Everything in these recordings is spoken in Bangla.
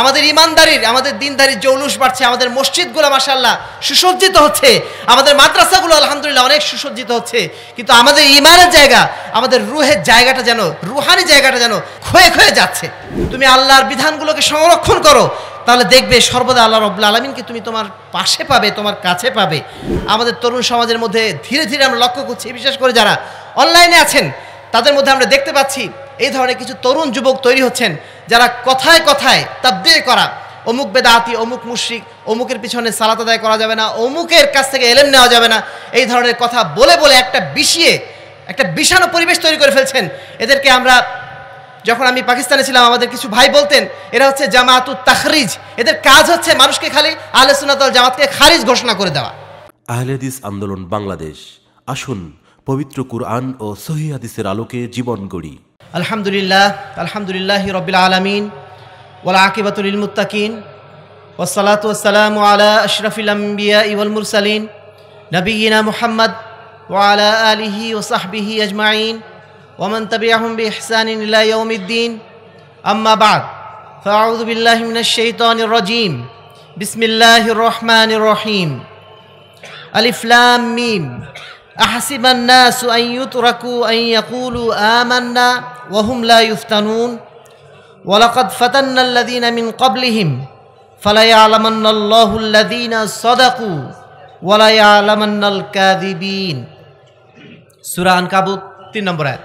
আমাদের ইমানদারির আমাদের দিনদারির জৌলুস বাড়ছে আমাদের মসজিদগুলো মাসাল্লাহ সুসজ্জিত হচ্ছে আমাদের মাদ্রাসাগুলো আলহামদুলিল্লাহ অনেক সুসজ্জিত হচ্ছে কিন্তু আমাদের ইমানের জায়গা আমাদের রুহের জায়গাটা যেন রুহানি জায়গাটা যেন ক্ষয়ে ক্ষয়ে যাচ্ছে তুমি আল্লাহর বিধানগুলোকে সংরক্ষণ করো তাহলে দেখবে সর্বদা আল্লাহ রব্লা আলমিনকে তুমি তোমার পাশে পাবে তোমার কাছে পাবে আমাদের তরুণ সমাজের মধ্যে ধীরে ধীরে আমরা লক্ষ্য করছি বিশেষ করে যারা অনলাইনে আছেন তাদের মধ্যে আমরা দেখতে পাচ্ছি এই ধরনের কিছু তরুণ যুবক তৈরি হচ্ছেন যারা কথায় কথায় তাবদিল করা অমুক বেদাতি অমুক মুশ্রিক অমুকের পিছনে সালাত আদায় করা যাবে না অমুকের কাছ থেকে এলেন নেওয়া যাবে না এই ধরনের কথা বলে বলে একটা বিষিয়ে একটা বিষাণু পরিবেশ তৈরি করে ফেলছেন এদেরকে আমরা যখন আমি পাকিস্তানে ছিলাম আমাদের কিছু ভাই বলতেন এরা হচ্ছে জামাতু তাখরিজ এদের কাজ হচ্ছে মানুষকে খালি আহলে সুনাতল জামাতকে খারিজ ঘোষণা করে দেওয়া আহলেদিস আন্দোলন বাংলাদেশ আসুন পবিত্র কুরআন ও সহি হাদিসের আলোকে জীবন গড়ি আলহামদুলিল্লাহ আলহামদুলিল্লাহ রবিল আলমিন ওলা আকিবাতুল মুতাকিন ওসালাত ওসালাম ওয়ালা আশরাফিল আম্বিয়া ইউল মুরসালিন নবীনা মুহাম্মদ ওয়ালা আলিহি ও সাহবিহি আজমাইন ওমন তবি বি ইহসান ইউমিদ্দিন আম্মা বাদ فأعوذ بالله من الشيطان الرجيم بسم الله الرحمن الرحيم ألف لام ميم আহাসিবান্নাসু আইয়ুতরাকু আইয়াকুলু আমান্না ওয়াহুম লা ইফতানুন ওয়ালাকাদ ফাতান্নাল্লাযীনা মিন ক্বাবলিহিম ফালা ইয়ালামান্নাল্লাহু আল্লাযীনা সাদাকু ওয়ালা ইয়ালামান্নাল কাযিবিন সূরা আনকাবুত 3 নম্বর আয়াত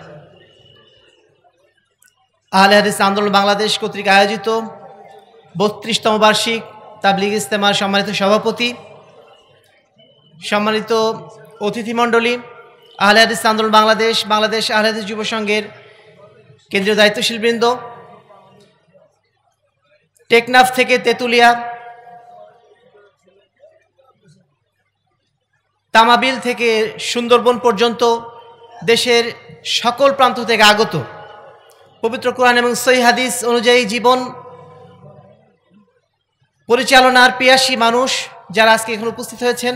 আহলে আন্দোলন বাংলাদেশ কর্তৃক আয়োজিত বত্রিশতম বার্ষিক তাবলিগ ইস্তেমার সম্মানিত সভাপতি সম্মানিত অতিথিমণ্ডলী আহলে হাদিস আন্দোলন বাংলাদেশ বাংলাদেশ আহলে হাদিস যুব সংঘের কেন্দ্রীয় দায়িত্বশীলবৃন্দ টেকনাফ থেকে তেতুলিয়া তামাবিল থেকে সুন্দরবন পর্যন্ত দেশের সকল প্রান্ত থেকে আগত পবিত্র কোরআন এবং সই হাদিস অনুযায়ী জীবন পরিচালনার পিয়াসী মানুষ যারা আজকে এখন উপস্থিত হয়েছেন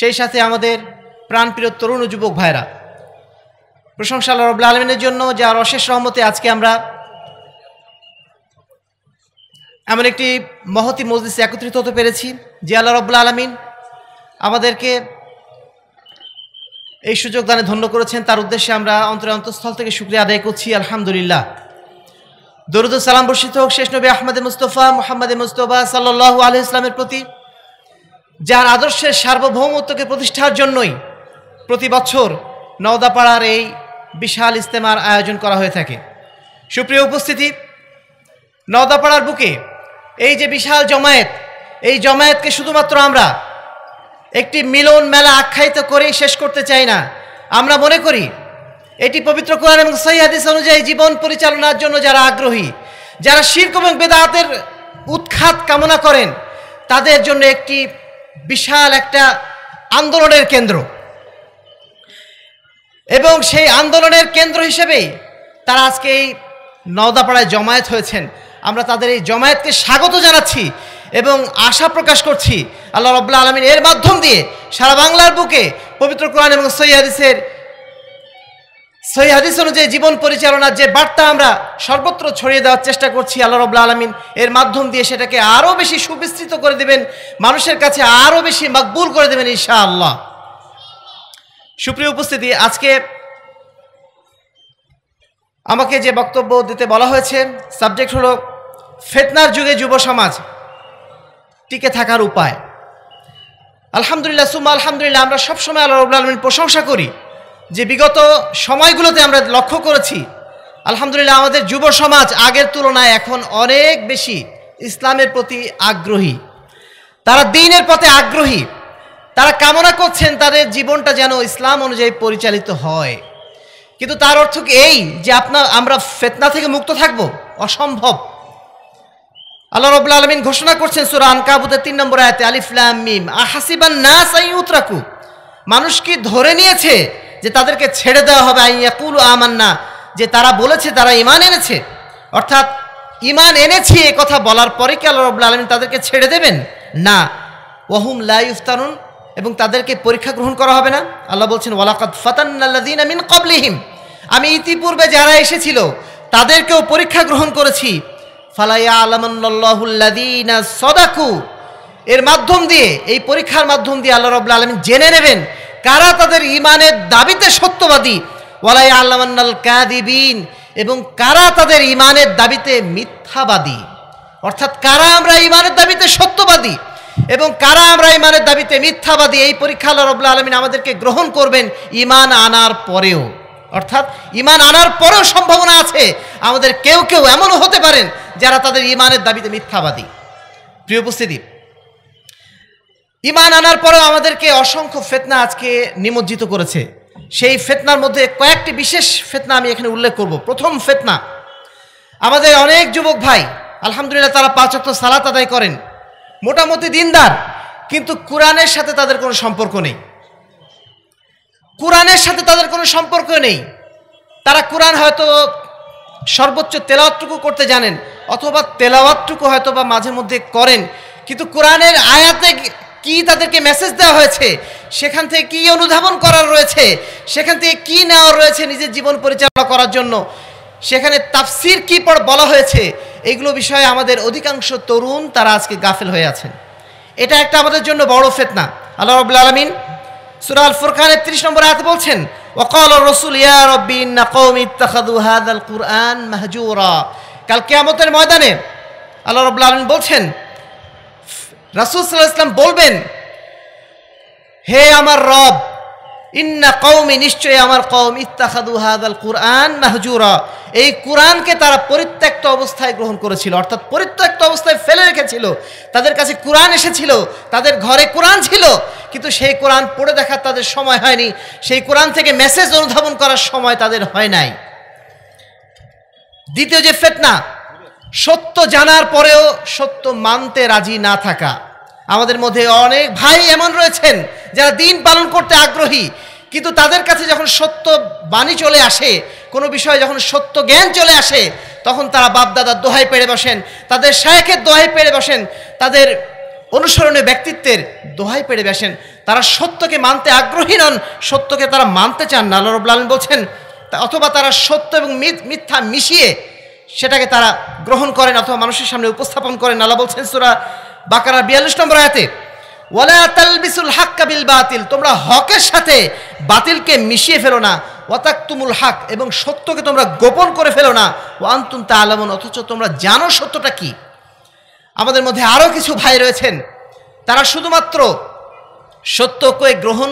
সেই সাথে আমাদের প্রাণপ্রিয় তরুণ যুবক ভাইরা প্রশংসা আল্লাহ রবুল্লা আলমিনের জন্য যার অশেষ রহমতে আজকে আমরা এমন একটি মহতি মজলিসে একত্রিত হতে পেরেছি যে আল্লাহ রবুল্লা আলমিন আমাদেরকে এই সুযোগ দানে ধন্য করেছেন তার উদ্দেশ্যে আমরা অন্তরে অন্তঃস্থল থেকে শুক্রিয়া আদায় করছি আলহামদুলিল্লাহ দরুদ সালাম বর্ষিত হোক শেষ নবী আহমদ মুস্তফা মোহাম্মদ মুস্তফা সাল্লু আলহ ইসলামের প্রতি যার আদর্শের সার্বভৌমত্বকে প্রতিষ্ঠার জন্যই প্রতি বছর নওদাপাড়ার এই বিশাল ইস্তেমার আয়োজন করা হয়ে থাকে সুপ্রিয় উপস্থিতি নওদাপাড়ার বুকে এই যে বিশাল জমায়েত এই জমায়েতকে শুধুমাত্র আমরা একটি মিলন মেলা আখ্যায়িত করেই শেষ করতে চাই না আমরা মনে করি এটি পবিত্র কোরআন এবং হাদিস অনুযায়ী জীবন পরিচালনার জন্য যারা আগ্রহী যারা শির্ক এবং বেদাহাতের উৎখাত কামনা করেন তাদের জন্য একটি বিশাল একটা আন্দোলনের কেন্দ্র এবং সেই আন্দোলনের কেন্দ্র হিসেবে তারা আজকে এই নওদাপাড়ায় জমায়েত হয়েছেন আমরা তাদের এই জমায়েতকে স্বাগত জানাচ্ছি এবং আশা প্রকাশ করছি আল্লাহ রবুল্লা আলমিন এর মাধ্যম দিয়ে সারা বাংলার বুকে পবিত্র কোরআন এবং সৈয়াদিসের সহি হাদিস অনুযায়ী জীবন পরিচালনার যে বার্তা আমরা সর্বত্র ছড়িয়ে দেওয়ার চেষ্টা করছি আল্লাহ রবুল্লা আলমিন এর মাধ্যম দিয়ে সেটাকে আরও বেশি সুবিস্তৃত করে দেবেন মানুষের কাছে আরও বেশি মকবুল করে দেবেন ঈশা আল্লাহ সুপ্রিয় উপস্থিতি আজকে আমাকে যে বক্তব্য দিতে বলা হয়েছে সাবজেক্ট হলো ফেতনার যুগে যুব সমাজ টিকে থাকার উপায় আলহামদুলিল্লাহ সুমা আলহামদুলিল্লাহ আমরা সবসময় আল্লাহ রবুল্লা আলমিন প্রশংসা করি যে বিগত সময়গুলোতে আমরা লক্ষ্য করেছি আলহামদুলিল্লাহ আমাদের যুব সমাজ আগের তুলনায় এখন অনেক বেশি ইসলামের প্রতি আগ্রহী তারা দিনের পথে আগ্রহী তারা কামনা করছেন তাদের জীবনটা যেন ইসলাম অনুযায়ী পরিচালিত হয় কিন্তু তার অর্থ এই যে আপনার আমরা ফেতনা থেকে মুক্ত থাকব অসম্ভব আল্লাহ রবুল্লা আলমিন ঘোষণা করছেন সুরান কাবুতে তিন নম্বর আয়তে আলিফলাম মিম আহাসিবান না সাই উতরাকু মানুষ কি ধরে নিয়েছে যে তাদেরকে ছেড়ে দেওয়া হবে আইয়াকুল আমান্না যে তারা বলেছে তারা ইমান এনেছে অর্থাৎ ইমান এনেছি এ কথা বলার পরে কি আল্লাহ রবুল্লা আলমিন তাদেরকে ছেড়ে দেবেন না ওহুম লাইফতারুন এবং তাদেরকে পরীক্ষা গ্রহণ করা হবে না আল্লাহ বলছেন ওয়ালাকাত ফাতান্নাল্লাদিন আমিন কবলিহিম আমি ইতিপূর্বে যারা এসেছিল তাদেরকেও পরীক্ষা গ্রহণ করেছি ফালাইয়া আলমান্লাহুল্লাদিনা সদাকু এর মাধ্যম দিয়ে এই পরীক্ষার মাধ্যম দিয়ে আল্লাহ রবুল্লা আলমিন জেনে নেবেন কারা তাদের ইমানের দাবিতে সত্যবাদী ওয়ালাই আল্লামান্নাল কাদিবিন এবং কারা তাদের ইমানের দাবিতে মিথ্যাবাদী অর্থাৎ কারা আমরা ইমানের দাবিতে সত্যবাদী এবং কারা আমরা ইমানের দাবিতে মিথ্যাবাদী এই পরীক্ষা আল্লাহ রবুল্লা আলমিন আমাদেরকে গ্রহণ করবেন ইমান আনার পরেও অর্থাৎ ইমান আনার পরেও সম্ভাবনা আছে আমাদের কেউ কেউ এমনও হতে পারেন যারা তাদের ইমানের দাবিতে মিথ্যাবাদী প্রিয় উপস্থিতি ইমান আনার পরেও আমাদেরকে অসংখ্য ফেতনা আজকে নিমজ্জিত করেছে সেই ফেতনার মধ্যে কয়েকটি বিশেষ ফেতনা আমি এখানে উল্লেখ করব প্রথম ফেতনা আমাদের অনেক যুবক ভাই আলহামদুলিল্লাহ তারা পাঁচ অক্ট সালাত আদায় করেন মোটামুটি দিনদার কিন্তু কোরআনের সাথে তাদের কোনো সম্পর্ক নেই কোরআনের সাথে তাদের কোনো সম্পর্ক নেই তারা কোরআন হয়তো সর্বোচ্চ তেলাওয়াতটুকু করতে জানেন অথবা তেলাওয়াতটুকু হয়তো বা মাঝে মধ্যে করেন কিন্তু কোরআনের আয়াতে কি তাদেরকে মেসেজ দেওয়া হয়েছে সেখান থেকে কি অনুধাবন করার রয়েছে সেখান থেকে কি নেওয়ার রয়েছে নিজের জীবন পরিচালনা করার জন্য সেখানে তাফসির কি পর বলা হয়েছে এগুলো বিষয়ে আমাদের অধিকাংশ তরুণ তারা আজকে গাফেল হয়ে আছেন এটা একটা আমাদের জন্য বড় ফেতনা আল্লাহ রবুল্লা আলমিন সুরাল ফুরখানের ত্রিশ নম্বর আয়াত বলছেন ওকাল রসুল ইয়া রব্বি কুরআন কাল কিয়ামতের ময়দানে আল্লাহ রাব্বুল আলমিন বলছেন রাসুল সাল্লাহ ইসলাম বলবেন হে আমার রব ইন্না কৌমি নিশ্চয়ই আমার কৌম ইত্তাখাদু হাদাল কুরআন মাহজুরা এই কোরআনকে তারা পরিত্যক্ত অবস্থায় গ্রহণ করেছিল অর্থাৎ পরিত্যক্ত অবস্থায় ফেলে রেখেছিল তাদের কাছে কোরআন এসেছিল তাদের ঘরে কোরআন ছিল কিন্তু সেই কোরআন পড়ে দেখার তাদের সময় হয়নি সেই কোরআন থেকে মেসেজ অনুধাবন করার সময় তাদের হয় নাই দ্বিতীয় যে ফেতনা সত্য জানার পরেও সত্য মানতে রাজি না থাকা আমাদের মধ্যে অনেক ভাই এমন রয়েছেন যারা দিন পালন করতে আগ্রহী কিন্তু তাদের কাছে যখন সত্য বাণী চলে আসে কোনো বিষয়ে যখন সত্য জ্ঞান চলে আসে তখন তারা বাপদাদার দোহাই পেড়ে বসেন তাদের শায়কের দোহাই পেড়ে বসেন তাদের অনুসরণে ব্যক্তিত্বের দোহাই পেড়ে বসেন তারা সত্যকে মানতে আগ্রহী নন সত্যকে তারা মানতে চান না আল্লাহ বলছেন অথবা তারা সত্য এবং মিথ্যা মিশিয়ে সেটাকে তারা গ্রহণ করেন অথবা মানুষের সামনে উপস্থাপন করেন আল্লাহ বলছেন সুরা বাকারা বিয়াল্লিশ নম্বর আয়াতে ওয়ালা তালবিসুল হাক্কা বিল বাতিল তোমরা হকের সাথে বাতিলকে মিশিয়ে ফেলো না ওয়াতাকতুমুল হাক এবং সত্যকে তোমরা গোপন করে ফেলো না ও তা আলমন অথচ তোমরা জানো সত্যটা কি আমাদের মধ্যে আরও কিছু ভাই রয়েছেন তারা শুধুমাত্র সত্যকে গ্রহণ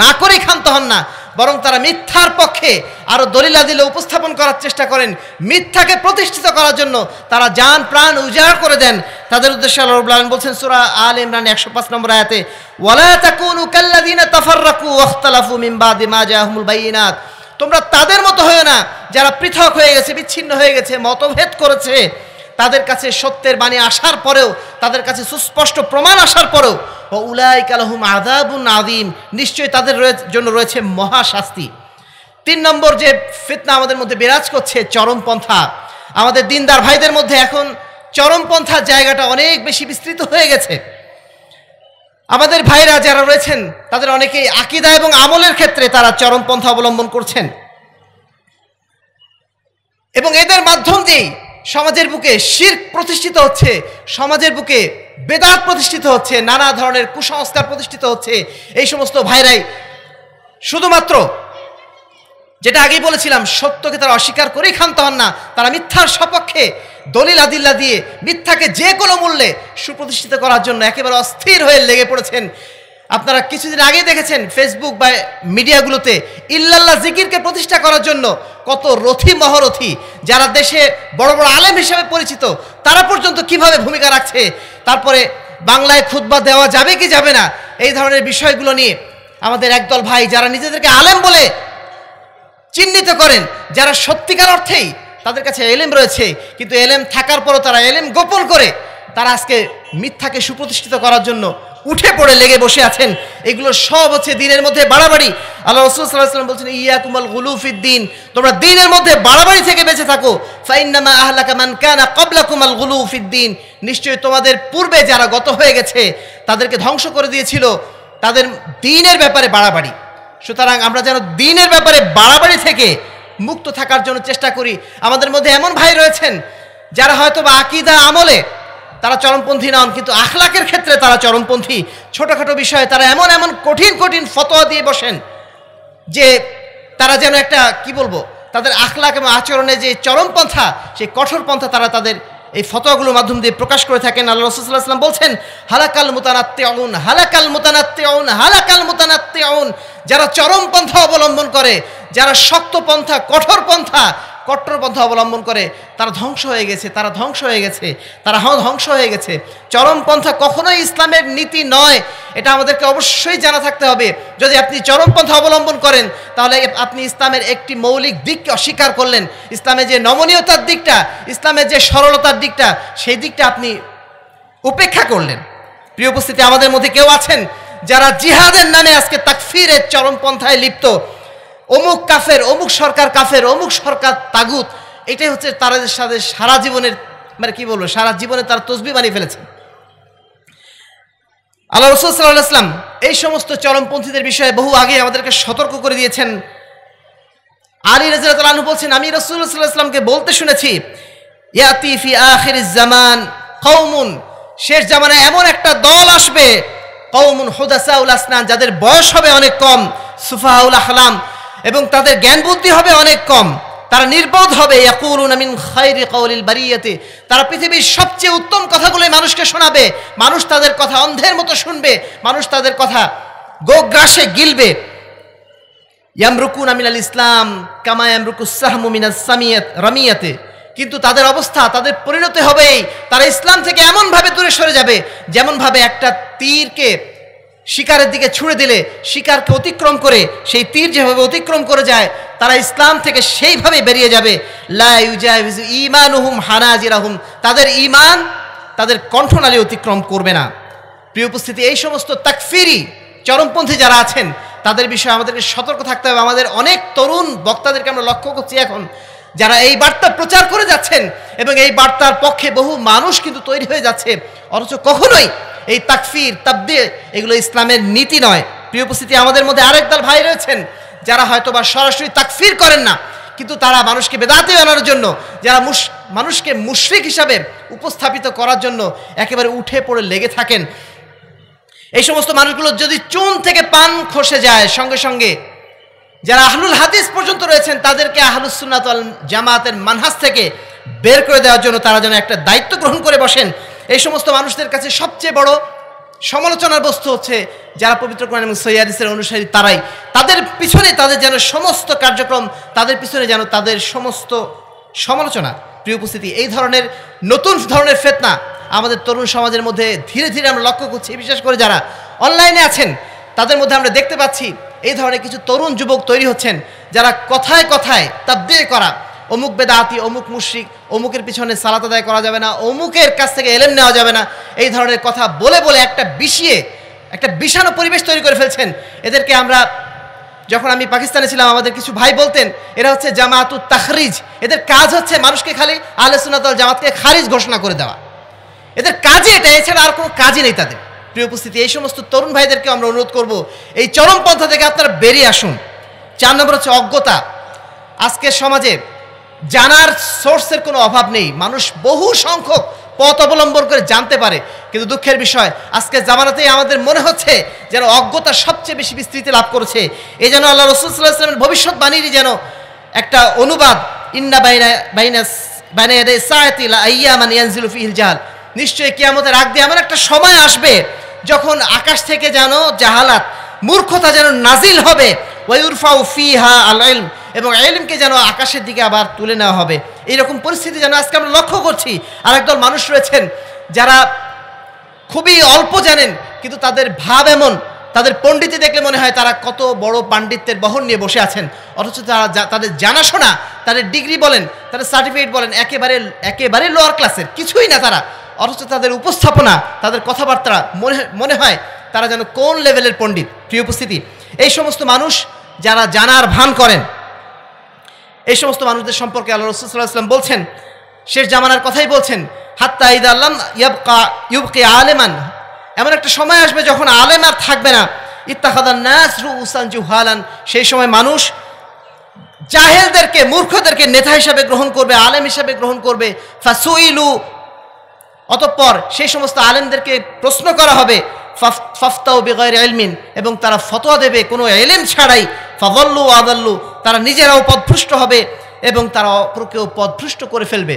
না করে ক্ষান্ত হন না বরং তারা মিথ্যার পক্ষে আরও দলিলা দিলে উপস্থাপন করার চেষ্টা করেন মিথ্যাকে প্রতিষ্ঠিত করার জন্য তারা যান প্রাণ উজাড় করে দেন তাদের উদ্দেশ্যে আল্লাহ বলছেন সুরা আল ইমরান একশো পাঁচ নম্বর আয়াতে ওয়ালা তাকুনু কাল্লাদিনা তাফাররাকু ওয়াখতালাফু মিন বাদি বাইনাত তোমরা তাদের মতো হয়ে না যারা পৃথক হয়ে গেছে বিচ্ছিন্ন হয়ে গেছে মতভেদ করেছে তাদের কাছে সত্যের বাণী আসার পরেও তাদের কাছে সুস্পষ্ট প্রমাণ আসার পরেও ও উলাই কালহুম আদাবুন আদিম নিশ্চয়ই তাদের জন্য রয়েছে মহাশাস্তি তিন নম্বর যে ফিতনা আমাদের মধ্যে বিরাজ করছে চরমপন্থা আমাদের দিনদার ভাইদের মধ্যে এখন চরমপন্থার জায়গাটা অনেক বেশি বিস্তৃত হয়ে গেছে আমাদের ভাইরা যারা রয়েছেন তাদের অনেকেই আকিদা এবং আমলের ক্ষেত্রে তারা চরমপন্থা অবলম্বন করছেন এবং এদের মাধ্যম দিয়েই সমাজের বুকে শির প্রতিষ্ঠিত হচ্ছে সমাজের বুকে বেদাত প্রতিষ্ঠিত হচ্ছে নানা ধরনের কুসংস্কার প্রতিষ্ঠিত হচ্ছে এই সমস্ত ভাইরাই শুধুমাত্র যেটা আগেই বলেছিলাম সত্যকে তারা অস্বীকার করেই ক্ষান্ত হন না তারা মিথ্যার সপক্ষে দলিল আদিল্লা দিয়ে মিথ্যাকে যে কোনো মূল্যে সুপ্রতিষ্ঠিত করার জন্য একেবারে অস্থির হয়ে লেগে পড়েছেন আপনারা কিছুদিন আগে দেখেছেন ফেসবুক বা মিডিয়াগুলোতে ইল্লাল্লাহ জিকিরকে প্রতিষ্ঠা করার জন্য কত রথি মহরথি যারা দেশে বড় বড় আলেম হিসেবে পরিচিত তারা পর্যন্ত কিভাবে ভূমিকা রাখছে তারপরে বাংলায় খুদ্া দেওয়া যাবে কি যাবে না এই ধরনের বিষয়গুলো নিয়ে আমাদের একদল ভাই যারা নিজেদেরকে আলেম বলে চিহ্নিত করেন যারা সত্যিকার অর্থেই তাদের কাছে এলেম রয়েছে কিন্তু এলেম থাকার পরও তারা এলেম গোপন করে তারা আজকে মিথ্যাকে সুপ্রতিষ্ঠিত করার জন্য উঠে পড়ে লেগে বসে আছেন এগুলো সব হচ্ছে দিনের মধ্যে বাড়াবাড়ি আল্লাহ রসুল সাল্লাম বলছেন ইয়া কুমাল দিন তোমরা দিনের মধ্যে বাড়াবাড়ি থেকে বেঁচে থাকো ফাইন্নামা আহলাকা কামান কানা কবলা কুমাল দিন নিশ্চয়ই তোমাদের পূর্বে যারা গত হয়ে গেছে তাদেরকে ধ্বংস করে দিয়েছিল তাদের দিনের ব্যাপারে বাড়াবাড়ি সুতরাং আমরা যেন দিনের ব্যাপারে বাড়াবাড়ি থেকে মুক্ত থাকার জন্য চেষ্টা করি আমাদের মধ্যে এমন ভাই রয়েছেন যারা হয়তো বা আকিদা আমলে তারা চরমপন্থী নন কিন্তু আখলাকের ক্ষেত্রে তারা চরমপন্থী ছোটোখাটো বিষয়ে তারা এমন এমন কঠিন কঠিন ফতোয়া দিয়ে বসেন যে তারা যেন একটা কি বলবো তাদের আখলাক এবং আচরণে যে চরমপন্থা সেই কঠোর পন্থা তারা তাদের এই ফতোয়াগুলোর মাধ্যম দিয়ে প্রকাশ করে থাকেন আল্লাহ রসুল্লাহ বলছেন হালাকাল মোতানাত্তে অউন হালাকাল মোতানাত্তে অউন হালাকাল মোতানাত্তে অউন যারা চরমপন্থা অবলম্বন করে যারা শক্ত পন্থা কঠোর পন্থা কট্টর পন্থা অবলম্বন করে তারা ধ্বংস হয়ে গেছে তারা ধ্বংস হয়ে গেছে তারা হ্যাঁ ধ্বংস হয়ে গেছে চরমপন্থা কখনোই ইসলামের নীতি নয় এটা আমাদেরকে অবশ্যই জানা থাকতে হবে যদি আপনি চরমপন্থা অবলম্বন করেন তাহলে আপনি ইসলামের একটি মৌলিক দিককে অস্বীকার করলেন ইসলামের যে নমনীয়তার দিকটা ইসলামের যে সরলতার দিকটা সেই দিকটা আপনি উপেক্ষা করলেন প্রিয় উপস্থিতি আমাদের মধ্যে কেউ আছেন যারা জিহাদের নামে আজকে তাকফিরের চরমপন্থায় লিপ্ত অমুক কাফের অমুক সরকার কাফের অমুক সরকার তাগুত এটাই হচ্ছে তারা সাথে সারা জীবনের মানে কি বলবো সারা জীবনে তার তসবি বানিয়ে ফেলেছে আল্লাহ রসুল সাল্লাহ ইসলাম এই সমস্ত চরমপন্থীদের বিষয়ে বহু আগে আমাদেরকে সতর্ক করে দিয়েছেন আলী রাজু বলছেন আমি রসুল ইসলামকে বলতে শুনেছি ইয়াতি আখির জামান কৌমুন শেষ জামানে এমন একটা দল আসবে কৌমুন হোদাসাউল আসনান যাদের বয়স হবে অনেক কম সুফাউল আহলাম এবং তাদের জ্ঞান বুদ্ধি হবে অনেক কম তারা নির্বোধ হবে ইয়াকুলুনামিন খাইরি কৌলিল তারা পৃথিবীর সবচেয়ে উত্তম কথাগুলোই মানুষকে শোনাবে মানুষ তাদের কথা অন্ধের মতো শুনবে মানুষ তাদের কথা গোগ্রাসে গিলবে ইয়ামরুকুন আমিন আল ইসলাম কামা ইয়ামরুকু সাহমুমিন সামিয়াত রামিয়াতে কিন্তু তাদের অবস্থা তাদের পরিণতি হবেই তারা ইসলাম থেকে এমনভাবে দূরে সরে যাবে যেমনভাবে একটা তীরকে শিকারের দিকে ছুড়ে দিলে শিকারকে অতিক্রম করে সেই তীর যেভাবে অতিক্রম করে যায় তারা ইসলাম থেকে সেইভাবে বেরিয়ে যাবে হানাজিরাহুম তাদের ইমান তাদের কণ্ঠনালী অতিক্রম করবে না প্রিয় উপস্থিতি এই সমস্ত তাকফিরি চরমপন্থী যারা আছেন তাদের বিষয়ে আমাদেরকে সতর্ক থাকতে হবে আমাদের অনেক তরুণ বক্তাদেরকে আমরা লক্ষ্য করছি এখন যারা এই বার্তা প্রচার করে যাচ্ছেন এবং এই বার্তার পক্ষে বহু মানুষ কিন্তু তৈরি হয়ে যাচ্ছে অথচ কখনোই এই তাকফির তাবদে এগুলো ইসলামের নীতি নয় প্রিয় উপস্থিতি আমাদের মধ্যে আরেক দল ভাই রয়েছেন যারা হয়তো বা সরাসরি তাকফির করেন না কিন্তু তারা মানুষকে বেদাতে আনার জন্য যারা মানুষকে মুশরিক হিসাবে উপস্থাপিত করার জন্য একেবারে উঠে পড়ে লেগে থাকেন এই সমস্ত মানুষগুলো যদি চুন থেকে পান খসে যায় সঙ্গে সঙ্গে যারা আহলুল হাদিস পর্যন্ত রয়েছেন তাদেরকে আহলুসুন্নাত জামাতের মানহাস থেকে বের করে দেওয়ার জন্য তারা যেন একটা দায়িত্ব গ্রহণ করে বসেন এই সমস্ত মানুষদের কাছে সবচেয়ে বড় সমালোচনার বস্তু হচ্ছে যারা পবিত্র কোরআন এবং সৈয়াদিসের অনুসারী তারাই তাদের পিছনে তাদের যেন সমস্ত কার্যক্রম তাদের পিছনে যেন তাদের সমস্ত সমালোচনা প্রিয় উপস্থিতি এই ধরনের নতুন ধরনের ফেতনা আমাদের তরুণ সমাজের মধ্যে ধীরে ধীরে আমরা লক্ষ্য করছি বিশেষ করে যারা অনলাইনে আছেন তাদের মধ্যে আমরা দেখতে পাচ্ছি এই ধরনের কিছু তরুণ যুবক তৈরি হচ্ছেন যারা কথায় কথায় তাব্দে করা অমুক বেদাতি অমুক মুশ্রিক অমুকের পিছনে সালাত আদায় করা যাবে না অমুকের কাছ থেকে এলেম নেওয়া যাবে না এই ধরনের কথা বলে বলে একটা বিষিয়ে একটা বিষাণু পরিবেশ তৈরি করে ফেলছেন এদেরকে আমরা যখন আমি পাকিস্তানে ছিলাম আমাদের কিছু ভাই বলতেন এরা হচ্ছে জামাতু তাহরিজ এদের কাজ হচ্ছে মানুষকে খালি আহলে সুনাতল জামাতকে খারিজ ঘোষণা করে দেওয়া এদের কাজে এটা এছাড়া আর কোনো কাজই নেই তাদের প্রিয় উপস্থিতি এই সমস্ত তরুণ ভাইদেরকে আমরা অনুরোধ করব এই চরমপন্থা থেকে আপনারা বেরিয়ে আসুন চার নম্বর হচ্ছে অজ্ঞতা আজকের সমাজে জানার সোর্সের কোনো অভাব নেই মানুষ বহু সংখ্যক পথ অবলম্বন করে জানতে পারে কিন্তু দুঃখের বিষয় আজকে জামানাতেই আমাদের মনে হচ্ছে যেন অজ্ঞতা সবচেয়ে বেশি বিস্তৃতি লাভ করেছে এই যেন আল্লাহ রসুলামের ভবিষ্যৎবাণীরই যেন একটা অনুবাদ ইন্না বাইনা নিশ্চয়ই কি নিশ্চয়ই আগ দিয়ে এমন একটা সময় আসবে যখন আকাশ থেকে যেন জাহালাত মূর্খতা যেন নাজিল হবে ফি ফিহা আল এবং এলিমকে যেন আকাশের দিকে আবার তুলে নেওয়া হবে এইরকম পরিস্থিতি যেন আজকে আমরা লক্ষ্য করছি আর একদল মানুষ রয়েছেন যারা খুবই অল্প জানেন কিন্তু তাদের ভাব এমন তাদের পণ্ডিতে দেখলে মনে হয় তারা কত বড় পাণ্ডিত্যের বহন নিয়ে বসে আছেন অথচ তারা তাদের জানাশোনা তাদের ডিগ্রি বলেন তাদের সার্টিফিকেট বলেন একেবারে একেবারে লোয়ার ক্লাসের কিছুই না তারা অথচ তাদের উপস্থাপনা তাদের কথাবার্তা মনে মনে হয় তারা যেন কোন লেভেলের পণ্ডিত প্রিয় উপস্থিতি এই সমস্ত মানুষ যারা জানার ভান করেন এই সমস্ত মানুষদের সম্পর্কে আল্লাহ আসলাম বলছেন শেষ জামানার কথাই বলছেন হাত্তা ঈদ আল্লাম ইয়াবকা ইউবকে আলেমান এমন একটা সময় আসবে যখন আলেম আর থাকবে না ইত্তাখাদান নাসরু উসান জুহালান সেই সময় মানুষ জাহেলদেরকে মূর্খদেরকে নেতা হিসাবে গ্রহণ করবে আলেম হিসাবে গ্রহণ করবে ফাসুইলু অতঃপর সেই সমস্ত আলেমদেরকে প্রশ্ন করা হবে ফাফতাও বেগয়ের এলমিন এবং তারা ফতোয়া দেবে কোনো এলেম ছাড়াই ফাদল্লু আদাল্লু তারা নিজেরাও পদভৃষ্ট হবে এবং তারা অপরকেও পদভৃষ্ট করে ফেলবে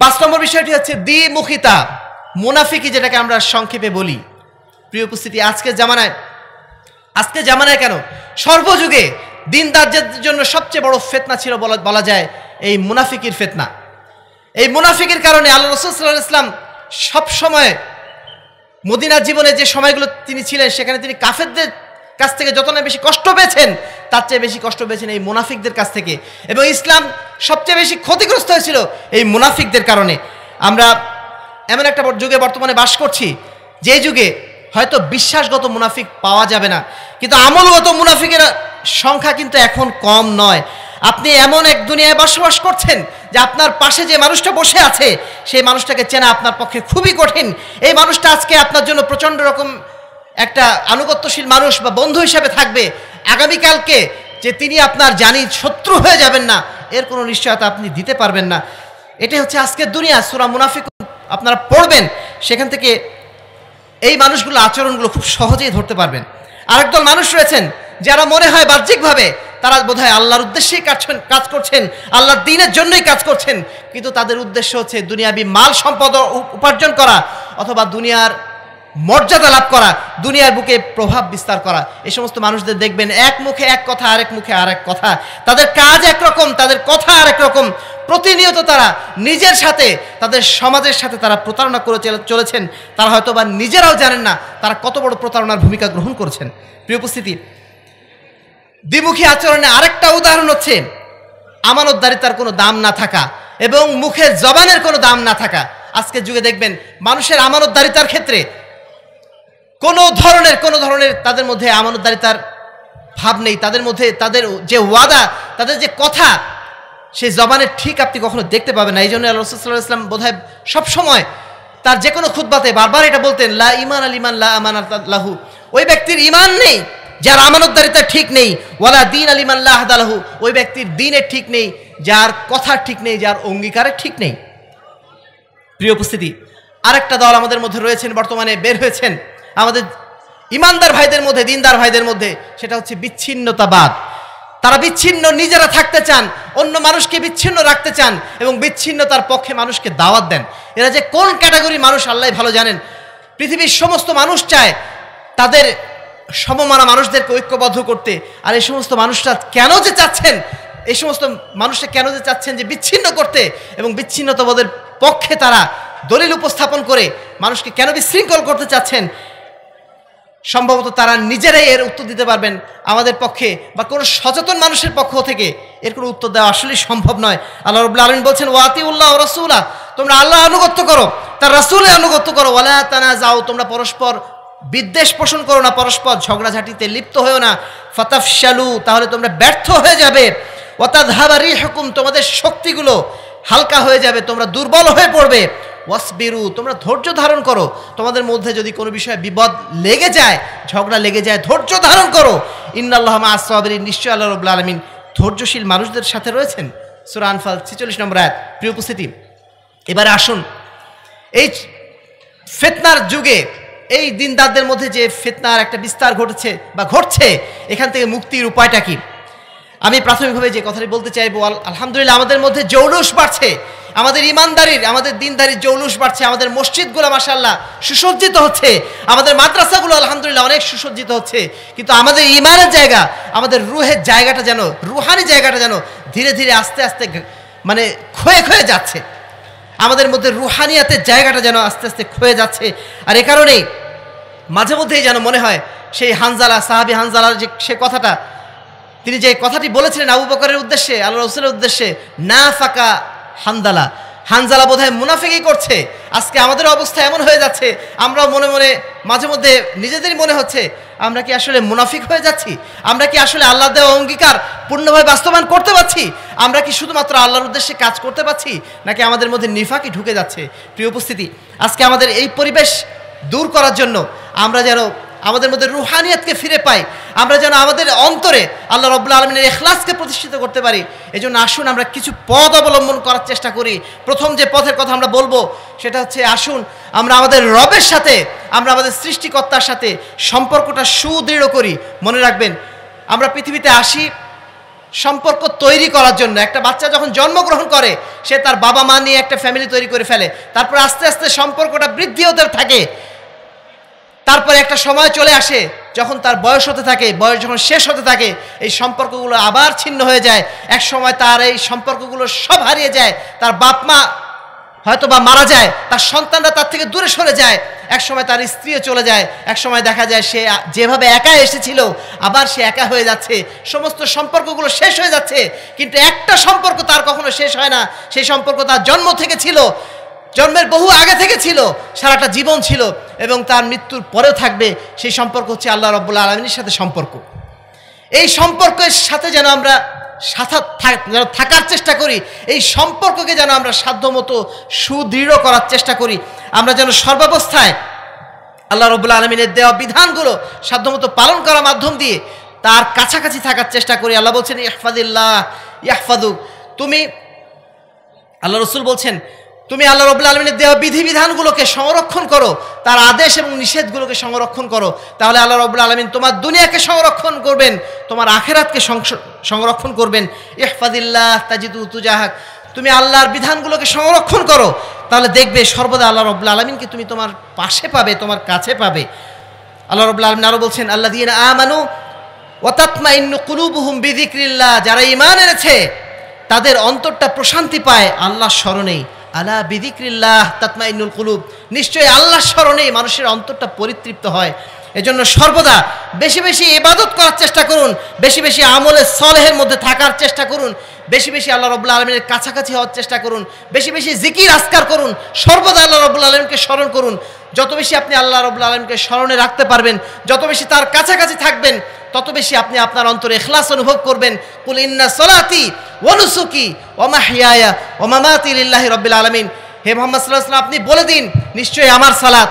পাঁচ নম্বর বিষয়টি হচ্ছে দ্বিমুখিতা মুনাফিকি যেটাকে আমরা সংক্ষেপে বলি প্রিয় উপস্থিতি আজকের জামানায় আজকে জামানায় কেন সর্বযুগে দিনদারদের জন্য সবচেয়ে বড় ফেতনা ছিল বলা বলা যায় এই মুনাফিকির ফেতনা এই মুনাফিকের কারণে আল্লাহ রসুল সাল্লাহ ইসলাম সবসময় মদিনার জীবনে যে সময়গুলো তিনি ছিলেন সেখানে তিনি কাফেরদের কাছ থেকে যত না বেশি কষ্ট পেয়েছেন তার চেয়ে বেশি কষ্ট পেয়েছেন এই মুনাফিকদের কাছ থেকে এবং ইসলাম সবচেয়ে বেশি ক্ষতিগ্রস্ত হয়েছিল এই মুনাফিকদের কারণে আমরা এমন একটা যুগে বর্তমানে বাস করছি যে যুগে হয়তো বিশ্বাসগত মুনাফিক পাওয়া যাবে না কিন্তু আমলগত মুনাফিকের সংখ্যা কিন্তু এখন কম নয় আপনি এমন এক দুনিয়ায় বসবাস করছেন যে আপনার পাশে যে মানুষটা বসে আছে সেই মানুষটাকে চেনা আপনার পক্ষে খুবই কঠিন এই মানুষটা আজকে আপনার জন্য প্রচণ্ড রকম একটা আনুগত্যশীল মানুষ বা বন্ধু হিসাবে থাকবে আগামীকালকে যে তিনি আপনার জানি শত্রু হয়ে যাবেন না এর কোনো নিশ্চয়তা আপনি দিতে পারবেন না এটাই হচ্ছে আজকের দুনিয়া সুরা মুনাফিক আপনারা পড়বেন সেখান থেকে এই মানুষগুলো আচরণগুলো খুব সহজেই ধরতে পারবেন আরেকদল মানুষ রয়েছেন যারা মনে হয় বাহ্যিকভাবে তারা বোধ হয় আল্লাহর উদ্দেশ্যেই কাজ করছেন আল্লাহর দিনের জন্যই কাজ করছেন কিন্তু তাদের উদ্দেশ্য হচ্ছে দুনিয়াবি মাল সম্পদ উপার্জন করা অথবা দুনিয়ার মর্যাদা লাভ করা দুনিয়ার বুকে প্রভাব বিস্তার করা এই সমস্ত মানুষদের দেখবেন এক মুখে এক কথা আরেক মুখে আরেক কথা তাদের কাজ একরকম তাদের কথা আরেক রকম প্রতিনিয়ত তারা নিজের সাথে তাদের সমাজের সাথে তারা প্রতারণা করে চলেছেন তারা হয়তো বা নিজেরাও জানেন না তারা কত বড় প্রতারণার ভূমিকা গ্রহণ করেছেন প্রিয় উপস্থিতি দ্বিমুখী আচরণে আরেকটা উদাহরণ হচ্ছে আমানতদারিতার কোনো দাম না থাকা এবং মুখের জবানের কোনো দাম না থাকা আজকে যুগে দেখবেন মানুষের আমানতদারিতার ক্ষেত্রে কোনো ধরনের কোনো ধরনের তাদের মধ্যে আমানতদারিতার ভাব নেই তাদের মধ্যে তাদের যে ওয়াদা তাদের যে কথা সেই জবানের ঠিক আপনি কখনো দেখতে পাবেন না এই জন্য আল্লাহ ইসলাম বোধ হয় সবসময় তার যে কোনো বাতে বারবার এটা বলতেন লা ইমান আল ইমান লাহু ওই ব্যক্তির ইমান নেই যার আমানতদারিতা ঠিক নেই ওয়ালা দিন আলিমাল্লাহদালাহু ওই ব্যক্তির দিনের ঠিক নেই যার কথা ঠিক নেই যার অঙ্গীকারের ঠিক নেই প্রিয় উপস্থিতি আরেকটা দল আমাদের মধ্যে রয়েছেন বর্তমানে বের হয়েছেন আমাদের ইমানদার ভাইদের মধ্যে দিনদার ভাইদের মধ্যে সেটা হচ্ছে বিচ্ছিন্নতাবাদ তারা বিচ্ছিন্ন নিজেরা থাকতে চান অন্য মানুষকে বিচ্ছিন্ন রাখতে চান এবং বিচ্ছিন্নতার পক্ষে মানুষকে দাওয়াত দেন এরা যে কোন ক্যাটাগরি মানুষ আল্লাহ ভালো জানেন পৃথিবীর সমস্ত মানুষ চায় তাদের সমমানা মানুষদেরকে ঐক্যবদ্ধ করতে আর এই সমস্ত মানুষরা কেন যে চাচ্ছেন এই সমস্ত মানুষরা কেন যে চাচ্ছেন যে বিচ্ছিন্ন করতে এবং বিচ্ছিন্নতাবাদের পক্ষে তারা দলিল উপস্থাপন করে মানুষকে কেন বিশৃঙ্খল করতে চাচ্ছেন সম্ভবত তারা নিজেরাই এর উত্তর দিতে পারবেন আমাদের পক্ষে বা কোনো সচেতন মানুষের পক্ষ থেকে এর কোনো উত্তর দেওয়া আসলেই সম্ভব নয় আল্লাহ রবুল্লা আলমিন বলছেন ওয়াতি উল্লাহ রসুল্লাহ তোমরা আল্লাহ আনুগত্য করো তার রাসুলের আনুগত্য করো ওয়ালা তানা যাও তোমরা পরস্পর বিদ্বেষ পোষণ করো না পরস্পর ঝগড়াঝাটিতে লিপ্ত হয়েও না ফতাফ শ্যালু তাহলে তোমরা ব্যর্থ হয়ে যাবে ওতাধাবারি হুকুম তোমাদের শক্তিগুলো হালকা হয়ে যাবে তোমরা দুর্বল হয়ে পড়বে ওয়াসবিরু তোমরা ধৈর্য ধারণ করো তোমাদের মধ্যে যদি কোনো বিষয়ে বিপদ লেগে যায় ঝগড়া লেগে যায় ধৈর্য ধারণ করো ইন্নাল্লাহ আসসাবির নিশ্চয় আল্লাহ রবুল্লা আলমিন ধৈর্যশীল মানুষদের সাথে রয়েছেন সুরানফাল ছিচল্লিশ নম্বর এক প্রিয় উপস্থিতি এবারে আসুন এই ফেতনার যুগে এই দিনদারদের মধ্যে যে ফেতনার একটা বিস্তার ঘটেছে বা ঘটছে এখান থেকে মুক্তির উপায়টা কি আমি প্রাথমিকভাবে যে কথাটি বলতে চাইবো আলহামদুলিল্লাহ আমাদের মধ্যে জৌলুস বাড়ছে আমাদের ইমানদারির আমাদের দিনদারির জৌলুস বাড়ছে আমাদের মসজিদগুলো মাসাল্লাহ সুসজ্জিত হচ্ছে আমাদের মাদ্রাসাগুলো আলহামদুলিল্লাহ অনেক সুসজ্জিত হচ্ছে কিন্তু আমাদের ইমানের জায়গা আমাদের রুহের জায়গাটা যেন রুহানি জায়গাটা যেন ধীরে ধীরে আস্তে আস্তে মানে ক্ষয়ে ক্ষয়ে যাচ্ছে আমাদের মধ্যে রুহানিয়াতের জায়গাটা যেন আস্তে আস্তে ক্ষয়ে যাচ্ছে আর এ কারণেই মাঝে মধ্যেই যেন মনে হয় সেই হানজালা সাহাবি হানজালার যে সে কথাটা তিনি যে কথাটি বলেছিলেন আবু বকরের উদ্দেশ্যে আল্লাহ রসুলের উদ্দেশ্যে না ফাঁকা হানজালা হানজালা বোধহয় মুনাফিকই করছে আজকে আমাদের অবস্থা এমন হয়ে যাচ্ছে আমরাও মনে মনে মাঝে মধ্যে নিজেদেরই মনে হচ্ছে আমরা কি আসলে মুনাফিক হয়ে যাচ্ছি আমরা কি আসলে আল্লাহ দেওয়া অঙ্গীকার পূর্ণভাবে বাস্তবায়ন করতে পারছি আমরা কি শুধুমাত্র আল্লাহর উদ্দেশ্যে কাজ করতে পারছি নাকি আমাদের মধ্যে নিফাকি ঢুকে যাচ্ছে প্রিয় উপস্থিতি আজকে আমাদের এই পরিবেশ দূর করার জন্য আমরা যেন আমাদের মধ্যে রুহানিয়াতকে ফিরে পাই আমরা যেন আমাদের অন্তরে আল্লাহ রব্লা আলমিনের এখলাসকে প্রতিষ্ঠিত করতে পারি এই জন্য আসুন আমরা কিছু পথ অবলম্বন করার চেষ্টা করি প্রথম যে পথের কথা আমরা বলবো সেটা হচ্ছে আসুন আমরা আমাদের রবের সাথে আমরা আমাদের সৃষ্টিকর্তার সাথে সম্পর্কটা সুদৃঢ় করি মনে রাখবেন আমরা পৃথিবীতে আসি সম্পর্ক তৈরি করার জন্য একটা বাচ্চা যখন জন্মগ্রহণ করে সে তার বাবা মা নিয়ে একটা ফ্যামিলি তৈরি করে ফেলে তারপর আস্তে আস্তে সম্পর্কটা বৃদ্ধি ওদের থাকে তারপরে একটা সময় চলে আসে যখন তার বয়স হতে থাকে বয়স যখন শেষ হতে থাকে এই সম্পর্কগুলো আবার ছিন্ন হয়ে যায় এক সময় তার এই সম্পর্কগুলো সব হারিয়ে যায় তার বাপ মা হয়তো বা মারা যায় তার সন্তানরা তার থেকে দূরে সরে যায় এক সময় তার স্ত্রীও চলে যায় এক সময় দেখা যায় সে যেভাবে একা এসেছিল আবার সে একা হয়ে যাচ্ছে সমস্ত সম্পর্কগুলো শেষ হয়ে যাচ্ছে কিন্তু একটা সম্পর্ক তার কখনো শেষ হয় না সেই সম্পর্ক তার জন্ম থেকে ছিল জন্মের বহু আগে থেকে ছিল সারাটা জীবন ছিল এবং তার মৃত্যুর পরেও থাকবে সেই সম্পর্ক হচ্ছে আল্লাহ রব্বুল্লা আলমিনের সাথে সম্পর্ক এই সম্পর্কের সাথে যেন আমরা সাথা যেন থাকার চেষ্টা করি এই সম্পর্ককে যেন আমরা সাধ্যমতো সুদৃঢ় করার চেষ্টা করি আমরা যেন সর্বাবস্থায় আল্লাহ রবুল্লা আলমিনের দেওয়া বিধানগুলো সাধ্যমতো পালন করার মাধ্যম দিয়ে তার কাছাকাছি থাকার চেষ্টা করি আল্লাহ বলছেন ইয়াহফাদিল্লাহ ইয়াহফাদুক তুমি আল্লাহ রসুল বলছেন তুমি আল্লাহ রবুল্লা আলমিনের দেওয়া বিধিবিধানগুলোকে সংরক্ষণ করো তার আদেশ এবং নিষেধগুলোকে সংরক্ষণ করো তাহলে আল্লাহ রবুল্লা আলমিন তোমার দুনিয়াকে সংরক্ষণ করবেন তোমার আখেরাতকে সংরক্ষণ করবেন ইহফাদিল্লাহ তাজিদু তুজাহাক তুমি আল্লাহর বিধানগুলোকে সংরক্ষণ করো তাহলে দেখবে সর্বদা আল্লাহ রবুল্লা আলমিনকে তুমি তোমার পাশে পাবে তোমার কাছে পাবে আল্লাহ রবুল্লা আলমিন আরও বলছেন আল্লাহ দিন আমানু অতাত্মা ইন্ন কুলুবহুম বিদিক্রিল্লা যারা ইমান এনেছে তাদের অন্তরটা প্রশান্তি পায় আল্লাহর স্মরণেই আলা বিদিক্রিল্লাহ ইনুল কুলুব নিশ্চয়ই আল্লাহ স্মরণেই মানুষের অন্তরটা পরিতৃপ্ত হয় এজন্য সর্বদা বেশি বেশি ইবাদত করার চেষ্টা করুন বেশি বেশি আমলে সলেহের মধ্যে থাকার চেষ্টা করুন বেশি বেশি আল্লাহ রবুল্লা আলমিনের কাছাকাছি হওয়ার চেষ্টা করুন বেশি বেশি জিকির আস্কার করুন সর্বদা আল্লাহ রবুল্লা আলমকে স্মরণ করুন যত বেশি আপনি আল্লাহ রবুল্লা আলমকে স্মরণে রাখতে পারবেন যত বেশি তার কাছাকাছি থাকবেন তত বেশি আপনি আপনার অন্তরে এখলাস অনুভব করবেন কুলিন্না ইন্না সলাতি ওনুসুকি ওমাহিয়ায়া ওমামাতি লিল্লাহি রব্বিল আলমিন হে মোহাম্মদ সাল্লাহ আপনি বলে দিন নিশ্চয়ই আমার সালাত